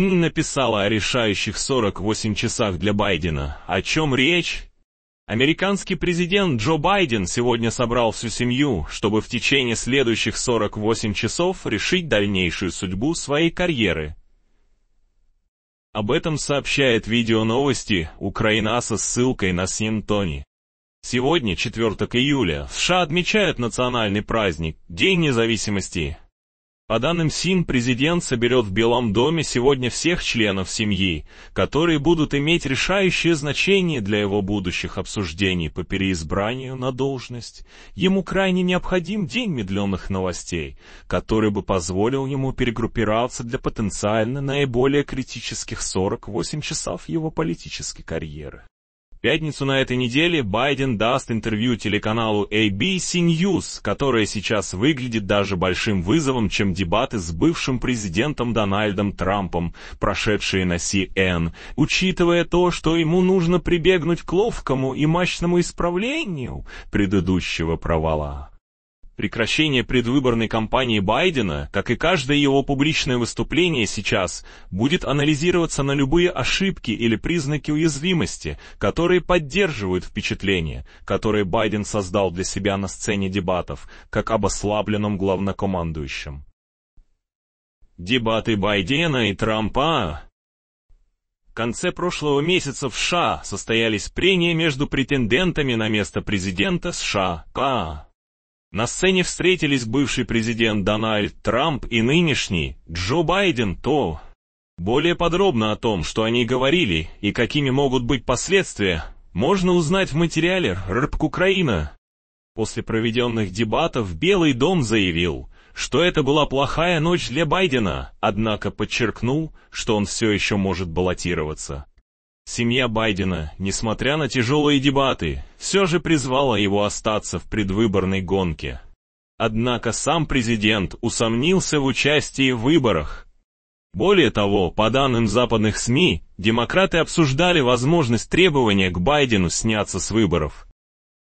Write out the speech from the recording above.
ЦИК написала о решающих 48 часах для Байдена. О чем речь? Американский президент Джо Байден сегодня собрал всю семью, чтобы в течение следующих 48 часов решить дальнейшую судьбу своей карьеры. Об этом сообщает видео новости «Украина» со ссылкой на Синтони. Сегодня, 4 июля, США отмечают национальный праздник – День независимости – по данным СИН, президент соберет в Белом доме сегодня всех членов семьи, которые будут иметь решающее значение для его будущих обсуждений по переизбранию на должность. Ему крайне необходим день медленных новостей, который бы позволил ему перегруппироваться для потенциально наиболее критических 48 часов его политической карьеры пятницу на этой неделе Байден даст интервью телеканалу ABC News, которое сейчас выглядит даже большим вызовом, чем дебаты с бывшим президентом Дональдом Трампом, прошедшие на CN, учитывая то, что ему нужно прибегнуть к ловкому и мощному исправлению предыдущего провала. Прекращение предвыборной кампании Байдена, как и каждое его публичное выступление сейчас, будет анализироваться на любые ошибки или признаки уязвимости, которые поддерживают впечатление, которое Байден создал для себя на сцене дебатов, как об ослабленном главнокомандующем. Дебаты Байдена и Трампа в конце прошлого месяца в США состоялись прения между претендентами на место президента США К. На сцене встретились бывший президент Дональд Трамп и нынешний Джо Байден, то более подробно о том, что они говорили и какими могут быть последствия, можно узнать в материале «РРПК Украина». После проведенных дебатов Белый дом заявил, что это была плохая ночь для Байдена, однако подчеркнул, что он все еще может баллотироваться. Семья Байдена, несмотря на тяжелые дебаты, все же призвала его остаться в предвыборной гонке. Однако сам президент усомнился в участии в выборах. Более того, по данным западных СМИ, демократы обсуждали возможность требования к Байдену сняться с выборов –